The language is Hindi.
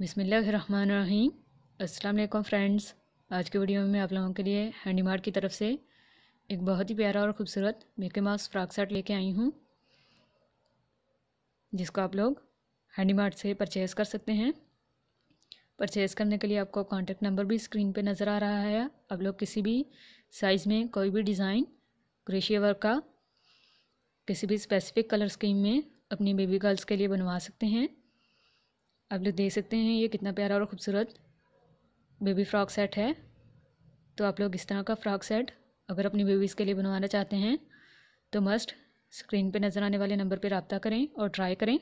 बिसमीम अस्सलाम फ्रेंड्स आज के वीडियो में मैं आप लोगों के लिए हैंडीमार्ट की तरफ से एक बहुत ही प्यारा और ख़ूबसूरत मिक्की माउस फ्रॉक सेट लेके आई हूँ जिसको आप लोग हैंडीमार्ट से परचेज़ कर सकते हैं परचेज़ करने के लिए आपको कॉन्टेक्ट नंबर भी स्क्रीन पे नज़र आ रहा है आप लोग किसी भी साइज़ में कोई भी डिज़ाइन क्रेशिया वर्क का किसी भी स्पेसिफिक कलर स्कीम में अपनी बेबी गर्ल्स के लिए बनवा सकते हैं आप लोग देख सकते हैं ये कितना प्यारा और ख़ूबसूरत बेबी फ्रॉक सेट है तो आप लोग इस तरह का फ्रॉक सेट अगर अपनी बेबीज़ के लिए बनवाना चाहते हैं तो मस्ट स्क्रीन पे नज़र आने वाले नंबर पर रबता करें और ट्राई करें